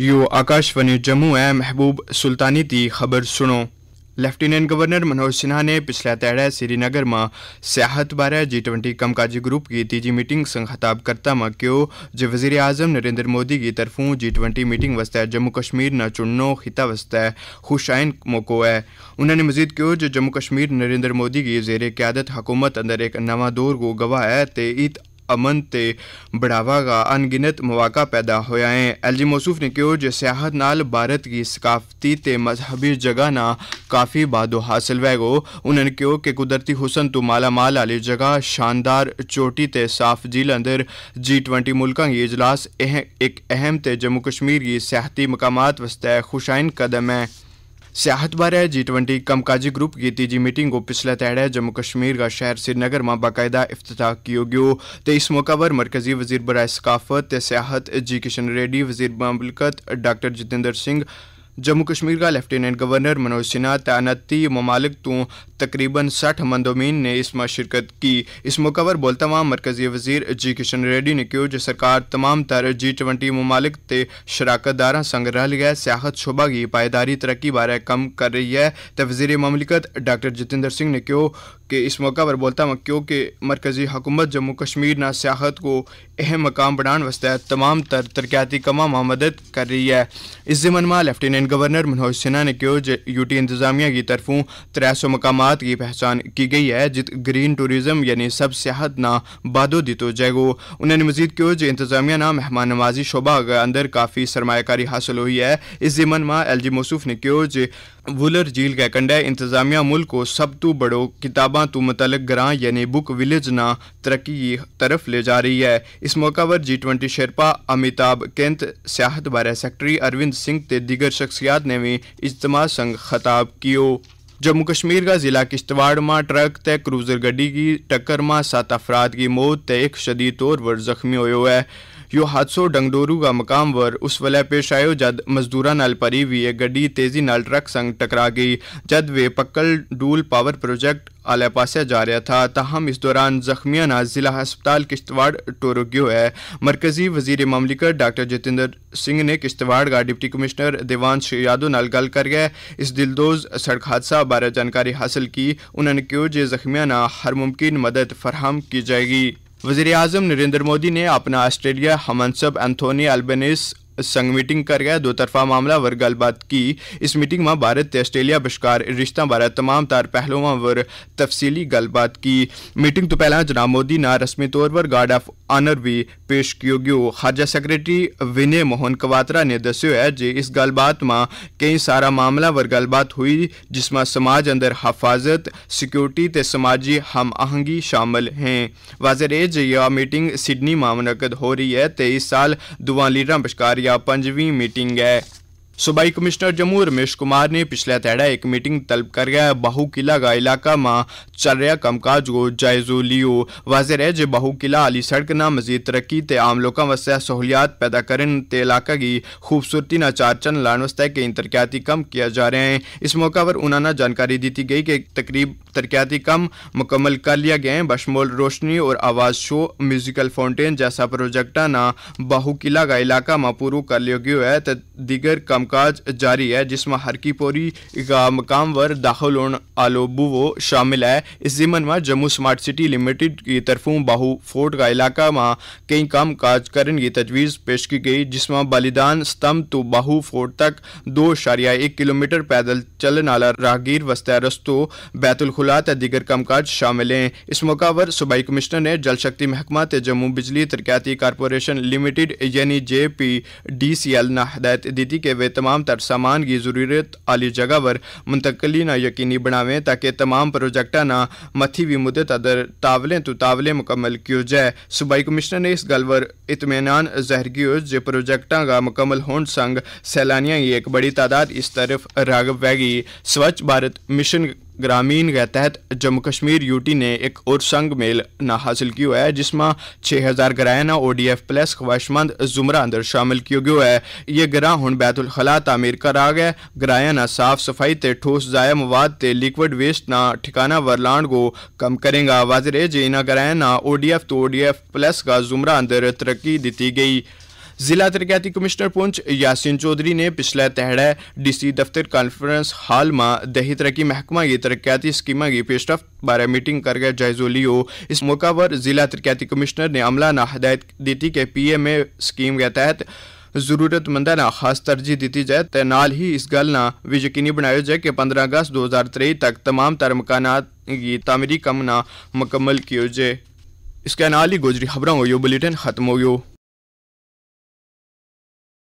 यो आकाशवाणी जम्मू है महबूब सुल्तानी की खबर सुनो लेफ्टिनेंट गवर्नर मनोज सिन्हा ने पिछले तेड़े श्रीनगर में सियाहत बारे जी ट्वेंटी कमकाजी ग्रुप की तीजी मीटिंग संग खताब करता में क्यों जो वजीर आजम नरेंद्र मोदी की तरफों जी ट्वेंटी मीटिंग वस्ते जम्मू कश्मीर न चुनो खिता वस्ते खुशाइन मौको है उन्होंने मजीद कहो जो जम्मू कश्मीर नरेंद्र मोदी की जेर क्यादत हकूमत अंदर एक नवा दौर को गवाह है तो इत अमन से बढ़ावा का अनगिनत मौका पैदा होया है एल जी मौसूफ ने कहो जो सियाहत न भारत की सकाफती मजहबी जगह न काफ़ी बादो हासिल वैगो उन्होंने कहो कि कुदरती हुसन तो मालामाल आली जगह शानदार चोटी ते साफ झील अंदर जी ट्वेंटी मुल्क की इजलास एह, एक अहम ते जम्मू कश्मीर की सियाहती मकाम वास्तव खुशाइन कदम है सियाहत बारे जी ट्वेंटी कमकाजी ग्रुप की तीजी मीटिंग को पिछले तैड़े जम्मू कश्मीर का शहर श्रीनगर में बाकायदा अफ्ताह किया गयो तो इस मौके पर मरकजी वजीर बराय सकाफत सियाहत जी किशन रेड्डी वजीर ममलकत डॉक्टर जितेंद्र सिंह जम्मू कश्मीर का लेफ्टिनेंट गवर्नर मनोज सिन्हा तैनती ममालिक तो तकरीबन सठ मंदोमीन ने इसमें शिरकत की इस मौके पर बोलता हुआ मरकजी वजीर जी किशन रेड्डी ने कहा जो सरकार तमाम तर जी ट्वेंटी ममालिक ते शराकतदारा संग रल गए सियाहत शोभा की पायदारी तरक्की बारे कम कर रही है तो वजीर ममलिकत डॉक्टर जितेंद्र सिंह ने कहा कि इस मौका पर बोलता हूँ क्योंकि मरकज़ी हकूमत जम्मू कश्मीर ना सियाहत को अहम मकाम बनाने वास्ते तमाम तर तरक्याती कमाम मदद कर रही है इस ज़िमन में लेफ्टिनेंट गवर्नर मनोज सिन्हा ने कहो जो यूटी इंतजामिया की तरफों त्रै सौ मकाम की पहचान की गई है जित ग्रीन टूरिज्म यानी सब सियाहत ना बाधो दी तो उन्होंने मजीद कहो जो इंतजामिया ना मेहमान नवाजी शोभा अंदर काफ़ी सरमाकारी हासिल हुई है इस ज़िमन में एल जी मौसूफ ने कहो जो वुलर झील के कंडे इंतजामिया मुल्क को सब तू बड़ो किताबा तू मुतलक ग्रां यानी बुक विलेज ना तरक्की की तरफ ले जा रही है इस मौका पर जी ट्वेंटी शेरपा अमिताभ केंत सियाहत बारे सैकटरी अरविंद सिंह ते दीगर शख्सियात ने भी इज्तम संग खताब कियो जम्मू कश्मीर का जिला किश्तवाड़ में ट्रक ते क्रूजर गड्डी की टक्कर में सात अफराद की मौत ते एक शदी तौर पर जख्मी हो यो हादसों डंगडोरू का मकाम वर उस वे पेश आयो जद मज़दूर ਨਾਲ ਭਰੀ ਵੀ ਇਹ ਗੱਡੀ ਤੇਜ਼ੀ ਨਾਲ ਟਰੱਕ ਸੰਗ ਟਕਰਾ ਗਈ वे पक्कल डूल पावर प्रोजेक्ट आले पासा जा रहा था ताहम इस दौरान ना ज़िला हस्पताल किश्तवाड़ टोरोग्यो है मरकजी वजीर ममलिकत डॉक्टर जितेंद्र सिंह ने किश्तवाड़ का डिप्टी कमिश्नर देवांश यादव नाल गल कर गए इस दिलदोज सड़क हादसा बारे जानकारी हासिल की उन्होंने कहो जो ना हर मुमकिन मदद फरहम की जाएगी वजीर अजम नरेंद्र मोदी ने अपना ऑस्ट्रेलिया हमनसब एंथोनी एल्बेनिस संघ मीटिंग कर गया दो तरफा मामला वर गलबात की इस मीटिंग में भारत ते आस्ट्रेलिया बशकार रिश्ता बारे तमाम तार पहलुओं वर तफसीली गलबात की मीटिंग तो पहला जनाब मोदी ना रस्मी तौर पर गार्ड ऑफ आनर भी पेश किया गयो खारजा सेक्रेटरी विनय मोहन कवात्रा ने दस्यो है जे इस गलबात में कई सारा मामला वर गलबात हुई जिसमें समाज अंदर हफाजत सिक्योरिटी ते समाजी हम आहंगी शामिल हैं वाजरे जे यह मीटिंग सिडनी में मुनद हो रही है ते इस साल दुआ लीडर बशकार या पंजवीं मीटिंग है सूबाई कमिश्नर जम्मू रमेश कुमार ने पिछले तेड़ा एक मीटिंग तलब कर गया बाहू किला का इलाका में चल रहा कामकाज को जायजो लियो वाजर है जो बाहू किला आली सड़क न मजीद तरक्की आम लोगों वास्तव सहूलियात पैदा कर इलाका की खूबसूरती न चार चंद लाने वास्ते कई तरक्याती कम किया जा रहे हैं इस मौका पर उन्होंने जानकारी दी गई कि तकरीब तरक्याती कम मुकम्मल कर लिया गया है बशमोल रोशनी और आवाज़ शो म्यूजिकल फाउंटेन जैसा प्रोजेक्टा न बाहू किला का इलाका में पूरू कर लिया गया है तो दीगर कम कामकाज जारी है जिसमें हरकीपोरी का मकाम वर दाखिल आलोबुवो शामिल है इस जिमन में जम्मू स्मार्ट सिटी लिमिटेड की तरफों बाहू फोर्ट का इलाका में कई काम काज करने की तजवीज़ पेश की गई जिसमें बलिदान स्तंभ तो बाहू फोर्ट तक दो शारिया एक किलोमीटर पैदल चलने आला राहगीर वस्ता रस्तो बैतुलखुला ते दीगर कामकाज शामिल हैं इस मौका पर सूबाई कमिश्नर ने जल शक्ति महकमा ते जम्मू बिजली तरक्याती कारपोरेशन लिमिटेड यानी J P D C L ने हदायत दी थी कि वे तमाम तर सामान की ज़रूरत आली जगह पर मुंतकली ना यकीनी बनावें ताकि तमाम प्रोजेक्टा ना मथी भी मुदत अदर तावले तो तावले मुकम्मल कियो जाए सूबाई कमिश्नर ने इस गल पर इतमान जहर कियो जो प्रोजेक्टा का मुकम्मल होने संग सैलानिया की एक बड़ी तादाद इस तरफ रागब पै स्वच्छ भारत मिशन ग्रामीण के तहत जम्मू कश्मीर यूटी ने एक और संघ मेल ना हासिल किया है जिसमें छः हज़ार ग्राह ना ओ डी एफ प्लस ख्वाहिशमंद जुमरा अंदर शामिल किया गया है ये हूं हूँ बैतुलखला तमीर करा गया ग्राया ना साफ सफाई ते ठोस जाया मवाद ते लिक्विड वेस्ट ना ठिकाना वरलान को कम करेगा वाजरे है जे इना ग्राया ना ओ डी एफ तो ओ डी एफ प्लस का जुमरा अंदर तरक्की दी गई जिला तरक्याती कमिश्नर पुंछ यासिन चौधरी ने पिछले तहड़े डीसी दफ्तर कॉन्फ्रेंस हाल में दही तरक्की महकमा की तरक्याती स्कीम की पेशरफ बारे मीटिंग करके जायजो लियो इस मौका पर जिला तरक्याती कमिश्नर ने अमला ने हदायत दी कि पी एम ए स्कीम के तहत खास तरजीह दी जाए तो नाल ही इस गल ना भी यकीनी बनाया जाए कि पंद्रह अगस्त दो हजार 2023 तक तमाम तर मकान की ਤਾਮੀਰੀ कम ना मुकम्मल किया जाए इसके नाल ही गोजरी खबरों हो बुलेटिन खत्म हो